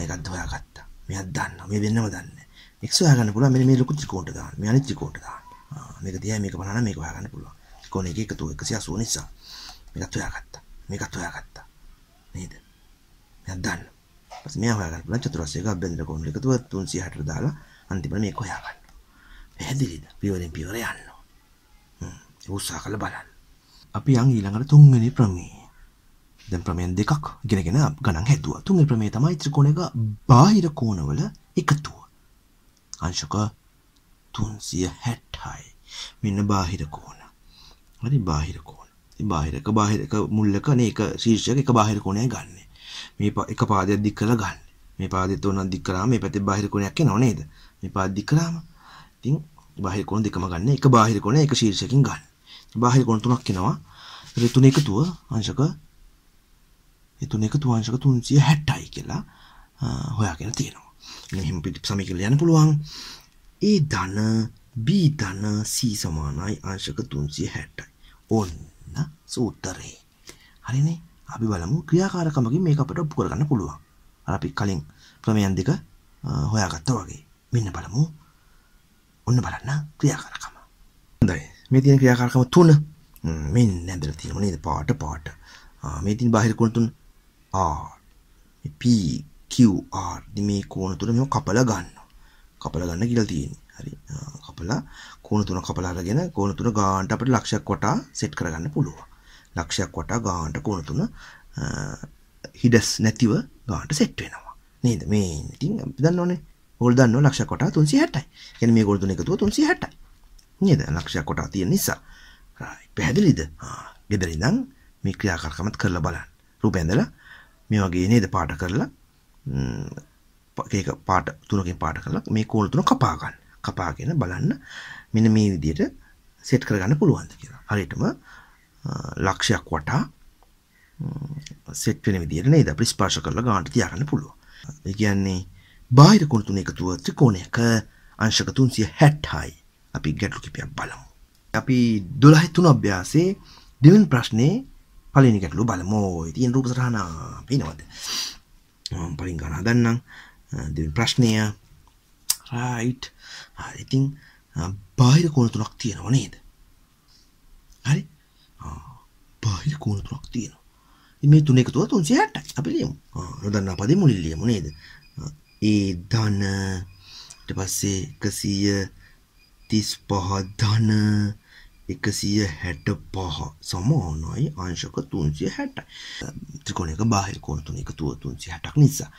ඒකත් හොයාගත්තා. මෙයාත් දන්නවා. මේ වෙන්නම දන්නේ. x හොයාගන්න පුළුවන් මෙන්න මේ ලොකු ත්‍රිකෝණයට දාන්න. මේ අනිත් ත්‍රිකෝණයට දාන්න. මේක 30යි මේක 50 නම් මේක හොයාගන්න පුළුවන්. ත්‍රිකෝණ එක එකතු 180 නිසා මේකත් හොයාගත්තා. මේකත් හොයාගත්තා. නේද? මෙයාත් දන්නවා. මේ හොයාගන්න චතුරස්‍රයක අභ්‍යන්තර කෝණය එකතුව 360ට දාලා අන්තිමට මේක හොයාගන්න. පැහැදිලිද? පියවරෙන් පියවර යන්න. හ්ම් උත්සාහ කරලා බලන්න. අපි යන් ඊළඟට තුන්වෙනි ප්‍රමේය. දැන් ප්‍රමේයන් දෙකක් ඉගෙනගෙන ගණන් හැදුවා. තුන්වෙනි ප්‍රමේය තමයි ත්‍රිකෝණයක බාහිර කෝණවල එකතුව. අංශක 360යි. මෙන්න බාහිර කෝණ. හරි බාහිර කෝණ. ඉතින් බාහිරක බාහිරක මුල්ලක නේක ශීර්ෂයක එක බාහිර කෝණයක් ගන්නෙ. මේ එක පාදයක් දික් කරලා ගන්න. මේ පාදේ තුනක් දික් කරාම මේ පැත්තේ බාහිර කෝණයක් එනව නේද? මේ පාද දික් කරාම ඉතින් බාහිර කෝණ දෙකම ගන්න. එක බාහිර කෝණ එක ශීර්ෂයෙන් ගන්න. බාහිර කෝණ තුනක් එනවා. ඒ තුන එකතුව අංශක ඒ තුන එකතුව අංශක 360යි කියලා හොයාගෙන තියෙනවා. මෙහෙම සමීකරණය යන්න පුළුවන්. ඒ ධන B ධන C සමානයි අංශක 360යි. ඔන්න සූත්‍රේ. හරිනේ? අපි බලමු ක්‍රියාකාරකමකින් මේක අපට ඔප්පු කරගන්න පුළුවන්. අර අපි කලින් ක්‍රමයන් දෙක හොයාගත්තා වගේ. මෙන්න බලමු. ඔන්න බලන්න ක්‍රියාකාරකම. හොඳයි. මේ තියෙන ක්‍රියාකාරකම තුන. මෙන්න ඇඳලා තියෙනවා නේද? පාට පාට. මේ තියෙන බාහිර කෝණ තුන R P Q R. මේ කෝණ තුන මෙහෙම කපලා ගන්නවා. කපලා ගන්න කියලා තියෙන්නේ. හරි. කපලා කෝණ තුන කපලා අරගෙන කෝණ තුන ගානට අපිට ලක්ෂයක් වටා සෙට් කරගන්න පුළුවන්. ලක්ෂයක් වටා ගාන්ට කුණතුන හිඩස් නැතිව ගාන්ට සෙට් වෙනවා නේද මේ ඉතින් අපි දන්නවනේ ඕගොල්ලෝ දන්නවා ලක්ෂයක් වටා 360යි. කියන්නේ මේ ගොල් තුන එකතුව 360යි. නේද? ලක්ෂයක් වටා තියෙන නිසා. right. පැහැදිලිද? ආ. ගෙදර ඉඳන් මේ ක්‍රියාකාරකමත් කරලා බලන්න. රූප ඇඳලා මේ වගේ නේද පාට කරලා ඒක පාට තුනකින් පාට කරලා මේ කෝල් තුන කපා ගන්න. කපාගෙන බලන්න මෙන්න මේ විදිහට සෙට් කරගන්න පුළුවන්ද කියලා. හරියටම ලක්ෂයක් වටා සෙට්වෙන විදිරනේ ද ප්‍රිස්පාශ කරලා ගාන්ට තියාරන්න පුළුව ඒ කියන්නේ බාහිර කුණුතුන එකතුව ත්‍රිකෝණයක අංශක තුන්සිය හැට්හයි අපි ගැටලු කිපයක් බලමු. අපි දොළහෙ තුන අභ්‍යාසේ දෙවන් ප්‍රශ්නය පලිනි ගැටලු බලමෝ තියෙන් රූප සරහන පේනවද පලින් ගනා දන්නම් දෙවන් ප්‍රශ්නය රයිට් ඉතිං බාහිර කුණතුනක් තියෙනව නේද හරි පහි කෝණ තුනක් තියෙනවා. මේ තුන එකතුව 360යි. අපි ලියමු. ආ නොදන්නා පදේ මුලින් ලියමු නේද? ඒ ධන ඊට පස්සේ 135 ධන 165 සමානයි අංශක 360යි. ත්‍රිකෝණයක බාහිර කෝණ තුන එකතුව 360ක් නිසා.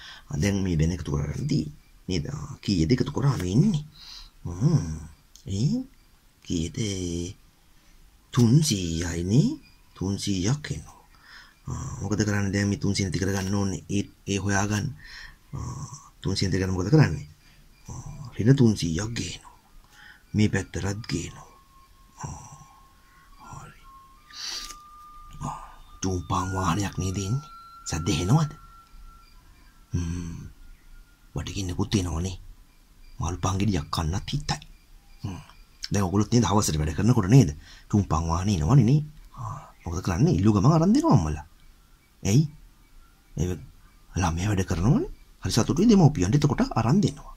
දැන් මේ වෙන එකතු කරගන්නදී නේද? කීයද එකතු කරාම ඉන්නේ? හ්ම්. ඒ කීයද 300යිනේ තුන්සීයක් එන්නවා මොකද කරන්න දැම තුන් සිනති කරගන්න ඕන්න ඒත් ඒ හොයාගන්න තුන් සිනති කරන මොද කරන්නේ රෙන තුන්සීයක් ගේනවා මේ පැත්තරත් ගේනවා චූපාන් වාහනයක් නේදන්නේ සද්දහෙනවද වටිකින්න පුත්තේ නොනේ මල් පංගිඩියක් කන්නත් හිතයි දැ ඔගුලත් නේද හවසට වැඩ කරනකොට නේද තුම් පංවානය නවනනේ මොකද කරන්නේ ඉල්ලු ගමන් අරන් දෙනවා අම්මලා. ඇයි? ඒ ළමයා වැඩ කරනවනේ. හරි සතුටුයි දෙමව්පියන්ට එතකොට අරන් දෙනවා.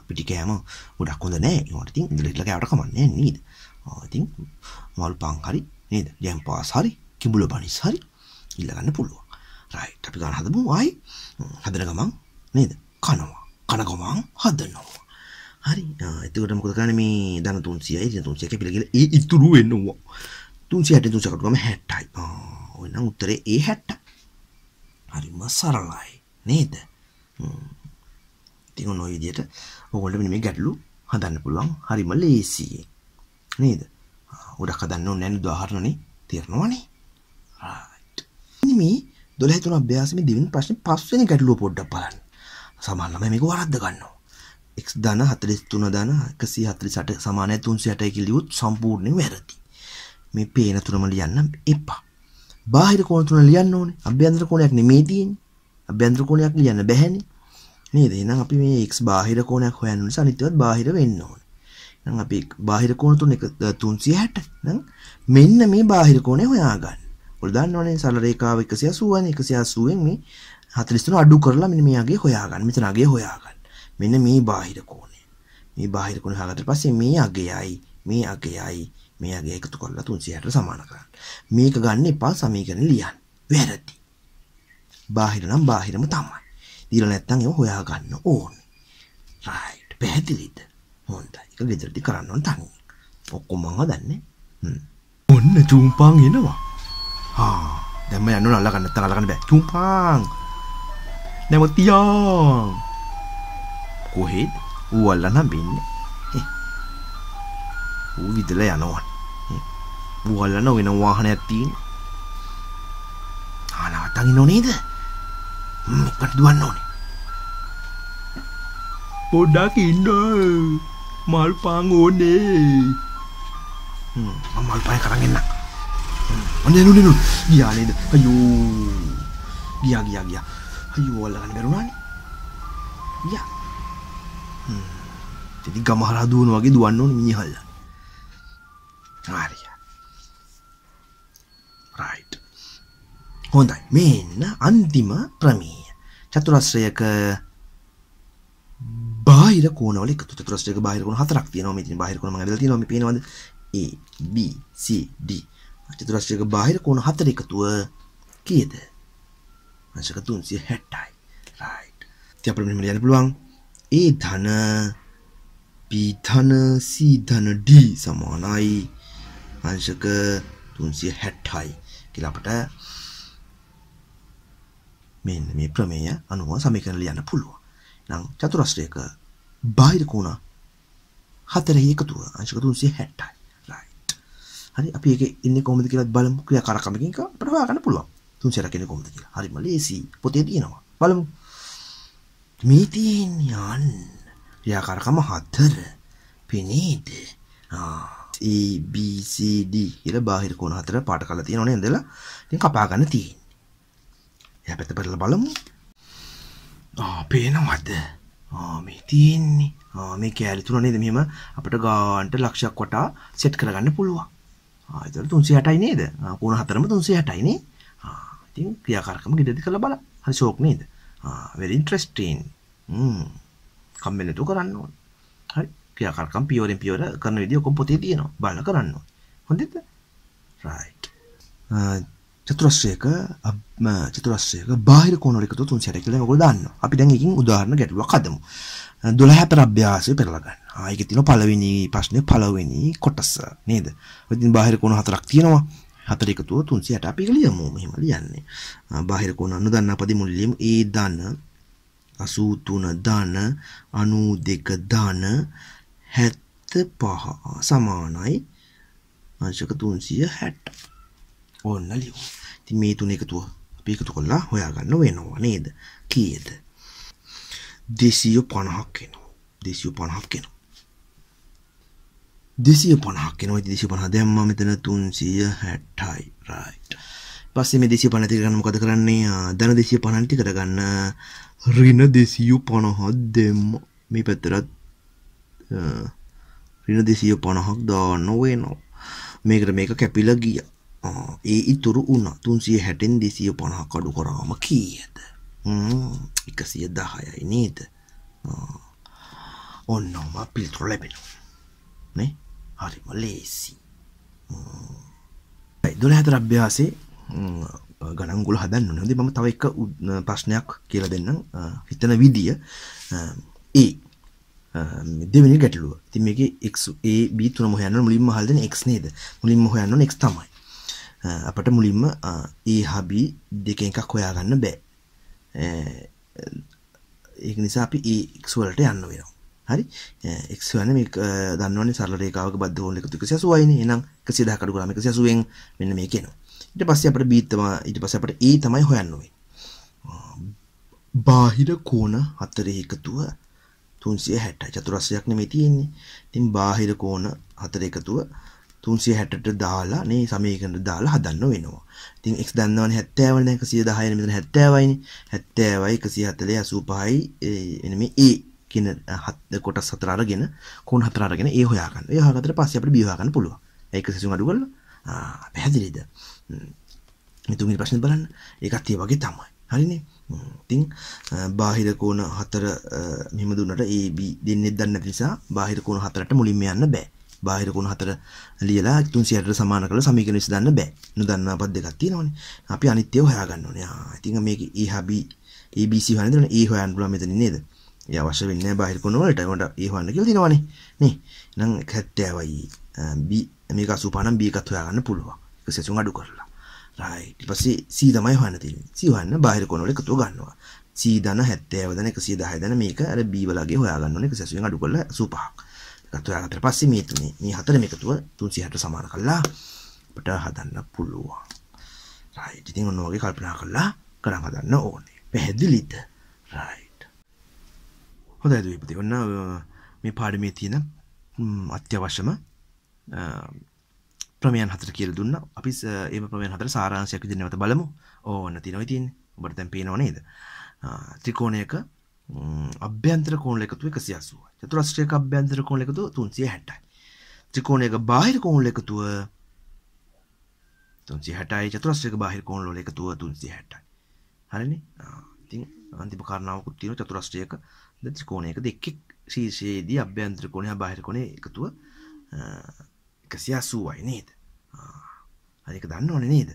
අපිට කෑම ගොඩක් හොඳ නෑ. ඒකට ඉතින් ඉඳලා කෑවට කමන්නේ නේද? ආ ඉතින් මල් පාන් හරි නේද? ජෑම් පාස් හරි, කිඹුල බනිස් හරි ඉල්ලගන්න පුළුවන්. රයිට්. අපි ගන්න හදමු ආයි. හදන ගමන් නේද? කනවා. කන ගමන් හදනවා. හරි. එතකොට මොකද කරන්නේ මේ ධන 300යි 300 කැපිලා කියලා ඒ ඉතුරු වෙනවා. තුන්සි හැට තුසකටුවම හැට්ටයි ඔන්න උත්තරේ ඒ හැට්ට හරිම සරලයි නේද තිහ නොයිදියට ඔගොල්ට මේ ගැටලු හදන්න පුළුවන් හරිම ලේසියේ නේද ගොඩක් හදන්න නැන දහරණනේ තේරනවානේ මේ දොලහිතුන අභ්‍යාසම දිවින් ප්‍රශ්න පස්වෙන ගැටලුව පොඩ්ඩක් බලන්න සමල්ලම මේක වරද්ද ගන්නවා එක් දන හතලිස් තුන දන එකසි හතලි සට සමානය තුන්සියටයි කිලියුත් සම්පූර්ණය වැරදි මේ පේන තුනම ලියන්න එපා. බාහිර කෝණ තුන ලියන්න ඕනේ. අභ්‍යන්තර කෝණයක් නෙමේ තියෙන්නේ. අභ්‍යන්තර කෝණයක් ලියන්න බැහැනේ. නේද? එහෙනම් අපි මේ x බාහිර කෝණයක් හොයන්න නිසා අනිත්‍යවත් බාහිර වෙන්න ඕනේ. එහෙනම් අපි බාහිර කෝණ තුන 360. නම් මෙන්න මේ බාහිර කෝණය හොයාගන්න. ඔයාලා දන්නවනේ සරල රේඛාව 180න් 180න් මේ 43 අඩු කරලා මෙන්න මේ අගේ හොයාගන්න. මෙතන අගේ හොයාගන්න. මෙන්න මේ බාහිර කෝණය. මේ බාහිර කෝණය හොයාගත්තට පස්සේ මේ අගයයි මේ අගයයි මේ අගේ එකතු කරලා 360ට සමාන කරන්න. මේක ගන්න එපා සමීකරණ ලියන්න. වැරදි. බාහිර නම් බාහිරම තමයි. දීලා නැත්නම් ඒක හොයා ගන්න ඕනේ. රයිට්. පැහැදිලිද? හොඳයි. ඒක ගෙදරදී කරන්න ඕන තනියෙන්. ඔක්කොම මම හදන්නේ. හ්ම්. ඔන්න චුම්පාන් එනවා. ආ දැන් මම යන්න ඕන අල්ලගන්න නැත්නම් අල්ලගන්න බෑ. චුම්පාන්. නැමතියා. කොහෙද? ඌ අල්ලන්න බින්නේ. ඌ විදලා යනවා. ඌ අල්ලන වෙන වාහනයක් තියෙන. ආනවතන් ඉන්නෝ නේද? මට දුවන්න ඕනේ. පොඩ්ඩක් ඉන්න. මල් පාන් ඕනේ. හ්ම් මල් පාන් කරන් එන්න. අනේ නුනේ නු. ගියා නේද? අයියෝ. ගියා ගියා ගියා. අයියෝ අල්ලගන්න බැරුණානේ. ගියා. හ්ම්. ඉතින් ගමහරා දුවන වගේ දුවන්න ඕනේ මිනිහල්ලා. ආර්ය. රයිට්. හොඳයි. මේන්න අන්තිම ප්‍රමේය. චතුරස්‍රයක බාහිර කෝණවල එකතු චතුරස්‍රයක බාහිර කෝණ හතරක් තියෙනවා. මෙතන බාහිර කෝණ මම ඇදලා තියෙනවා. මේ පේනවද? A B C D. චතුරස්‍රයක බාහිර කෝණ හතර එකතුව කීයද? අංශක 360යි. රයිට්. ඉතින් අපිට මෙන්න යන්න පුළුවන්. A ධන B ධන C ධන D සමානයි අංශක 360යි කියලා අපට මෙන්න මේ ප්‍රමේය අනුව සමීකරණ ලියන්න පුළුවන්. නම් චතුරස්‍රයක බාහිර කෝණ හතරෙහි එකතුව අංශක 360යි. right. හරි අපි ඒකේ ඉන්නේ කොහොමද කියලා බලමු ක්‍රියාකාරකමකින් අපිට හොයාගන්න පුළුවන්. 360 කියන්නේ කොහොමද කියලා. හරිම ලේසි. පොතේ තියෙනවා. බලමු. මේ තියෙන යන් ක්‍රියාකාරකම හතර. පෙනේද? ආ ABCD e, කියලා බාහිර කෝණ හතර පාට කරලා තියෙනවනේ ඉඳලා ඉතින් කපා ගන්න තියෙන්නේ. එයා පැත්ත පෙරලා බලමු. ආ පේනවද? ආ මේ තියෙන්නේ. ආ මේ කැලේ තුන නේද මෙහෙම අපිට ගාන්ට ලක්ෂයක් වටා සෙට් කරගන්න පුළුවන්. ආ ඒතර 308යි නේද? කෝණ හතරම 308යි නේ. ආ ඉතින් ක්‍රියාකාරකම ගිඩදි කරලා බලන්න. හරි ෂෝක් නේද? ආ very interesting. හ්ම්. කම්මැලි තු කරන්න ඕනේ. හරි. ක්‍රියාකාරකම් පියවරෙන් පියවර කරන විදිය ඔක්කොම පොතේ තියෙනවා. බලලා කරන්න ඕනේ. හොඳද? right. චතුරස්‍රයක චතුරස්‍රයක බාහිර කෝණවල එකතු 300ට කියලා මේගොල්ලෝ දාන්නවා. අපි දැන් එකකින් උදාහරණ ගැටලුවක් හදමු. 12 පැර අභ්‍යාසය පෙරලා ගන්න. ආ ඒකේ තියෙන පළවෙනි ප්‍රශ්නේ පළවෙනි කොටස නේද? ඉතින් බාහිර කෝණ හතරක් තියෙනවා. හතර එකතුව 308 අපි ලියමු. මෙහෙම ලියන්නේ. බාහිර කෝණ අනුදන්න පදි මුල් ලියමු. ඒ ධන 83 ධන 92 ධන හැත්ත පහ සමානයි අංශක තුන්සිය හැට්ට ඔන්න ලියෝ ති මේ තුන එකතුව අපි එකතු කොල්ලා හොයාගන්න වෙනවා නේද කියද දෙසිය පණහක් කෙනවා දෙසිය පණහක් කෙනවා දෙසිය පණහක් කෙනවා දෙසි පහ දැම්ම මෙතන තුන්සිය හැට්ටයි රයිට් පස්සේ මේ දෙසිය පණති කරන්න මොකද කරන්නේ ධන දෙසිය පණන්ති කරගන්න රින දෙසියු පණහ දෙම්ම මේ පැත්තරත් රින දෙසිය පණහක් දා නොවේනවා මේකට මේක කැපිල ගිය ඒ ඉතුරු වුණ තුන්සිය හැටෙන් දෙසිය පණහ කඩු කරාම කීයද එකසිය දහයයි නේද ඔන්නම පිල්තුර ලැබෙන නේ හරිම ලේසි දොළ හතර අභ්‍යාසේ ගණංගුල හදන්න නොද මම තව එක ප්‍රශ්නයක් කියල දෙන්න හිතන විදිිය ඒ දෙවැනි ගැටලුව ති මේක එක් ඒ තුන හයන්න මුලින්ම හල්දන එක් නේද මුලින්ම හොයන්න එක් තමයි අපට මුලින්ම ඒ හබි දෙක එකක් හොයාගන්න බෑ ඒ නිසා අපි ඒක්වලට යන්න වෙනවා හරි එක්වන මේ දන්නවන සරලේකාව බද ෝල එකතුක සැසුවයින එනම් සිදාකරු ගම එක සැසුවෙන් මෙන්න මේ කියනවා ඉට පස්ස අපට බීත්තවා ඉට පසට ඒ තමයි හොයන්නුවේ බාහිර කෝන හත්තර එකතුව තුන්සිය හැට චතුරස්යක් නෙමේ තියෙන්නේ තින් බාහිර කෝන හතර එකතුව තුන්සිය හැටට දාලා නේ සමීකරණ දාලා හදන්න වෙනවා. ඉතින් x දන්නවනේ 70 වලින් 110 න මෙතන 70යිනේ. 70යි 140 85යි එන මේ e කියන හත් කොටස් හතර අරගෙන කෝණ හතර අරගෙන ඒ හොයා ගන්න. ඒ හොයාගත්තට පස්සේ අපිට බිහි හොයා ගන්න පුළුවන්. ඒක සසුන් අඩු කරලා ආ පැහැදිලිද? මේ තුන්වෙනි ප්‍රශ්නේ බලන්න. ඒකත් ඒ වගේ තමයි. හරිනේ? තිං බාහිර කෝණ හතර මෙහෙම දුන්නට ඒ B දෙන්නේ දන්නේ නැති නිසා බාහිර කෝණ හතරට මුලින්ම යන්න බෑ. බාහිර කෝණ හතර ලියලා 360ට සමාන කරලා සමීකරණ විසඳන්න බෑ. නොදන්නා පද දෙකක් තියෙනවනේ. අපි අනිත් ඒවා හොයාගන්න ඕනේ. ආ ඉතින් මේක E හා B ABC හොයන්න දෙන E හොයන්න පුළුවන් මෙතන නේද? ඒ අවශ්‍ය වෙන්නේ නැහැ බාහිර කෝණ වලට. ඒකට E හොයන්න කියලා තියෙනවනේ. නේ. එහෙනම් 70යි. B මේක 85 නම් B එකත් හොයාගන්න පුළුවන්. 180 අඩු කරලා. රයිට් පසේ සීදමයි හන්න තින් සිවන්න බාහිර කොනොල එකතු ගන්නවා සීදන හැත්තෑවදන එක සීදාහයදන මේක අර බීවලගේ හොයාගන්න එක සැසුවෙන් අඩු කොල සූපහක් එකතුයාගතර පස්සේ මේ තුනේ මේ හතර එකතුව තුන්සිහට සමාන කල්ලා අපට හදන්න පුළුවන් රයි ඉතින් ඔන්න වගේ කල්පනා කල්ලා කරන් හදන්න ඕනේ පැහැදිලිද රයි හොඳ ඇදවිපති ඔන්න මේ පාඩමේ තියෙන අත්‍යවශ්‍යම ප්‍රමයන් හතර කියල දුන්න අපි ඒම ප්‍රමය හතර සාරාංශයක් දිනවත බලමු ඕන්න තිනොයිතින් ඔබටතැන් පේනවනේද ත්‍රිකෝණයක අභ්‍යන්තර කෝල එකතු එක සියසුව චතුරස්ට්‍රයක අභ්‍යන්තර කෝල එකතු තුන්සිය හැටයි ත්‍රිකෝණයක බාහිර කෝල් එකතුව තුන්සි හැටයි චතුරස්්‍රයක බාහිර කෝන්ලොල එකතුව තුන්සි හැටයි හරිනි ඉතින් අන්තිම කරණාවකුත් තියෙන චතුරස්ට්‍රයක ත්‍රිකෝණයක දෙක්කෙක් ශීෂයේදී අභ්‍යන්ත්‍ර කෝණය බාහිර කෝණය එකතුව එකසියා සුවයි නේද අදක දන්න ඕන නේද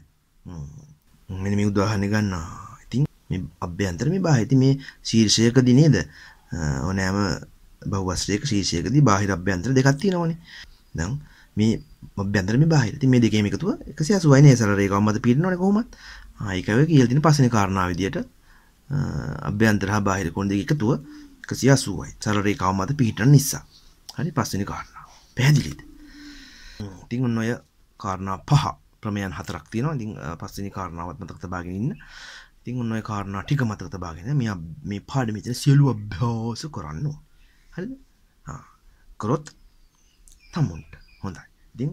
මෙ මේ උදාහන ගන්න ඉතින් අභ්‍යන්තර මේ බාහිති මේ ශීර්ෂයක දිනේද ඕනෑම බවස්්‍රයක ශීෂයකද බාහිර අභ්‍යන්තර දෙකත්ති නවන දං මේ බ්‍යන්තර බාහිති මේ දෙකම එකතුව එකසිය සුවයින සරේකවමද පිරිනොන කොමත් ආයිකව කියල්තින පසන කාරණාවවිදියට අභ්‍යන්තර හා බාහිර කොන්ද එකතුව එකසිය සුවයි සරරේකාවමත පිහිටන නිසා හරි පස්සනි කාරණාව පැදිලිද ඉතින් ඔන්න ඔය කාරණා පහ ක්‍රමයන් හතරක් තියෙනවා ඉතින් පස්සෙනි කාරණාවත් මතක තබාගෙන ඉන්න ඉතින් ඔන්න ඔය කාරණා ටික මතක තබාගෙන මෙයා මේ පාඩම ඉතින් සියලු අභ්‍යාස කරන්න හරි කරොත් තමුන්ට හොඳයි ඉතින්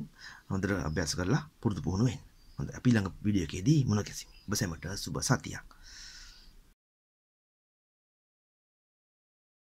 හොඳට අභ්‍යාස කරලා පුරුදු පුහුණු වෙන්න හොඳ අපි ළඟ වීඩියෝ එකේදී මුණ ගැසීම ඔබ සැමට සුබ සතියක්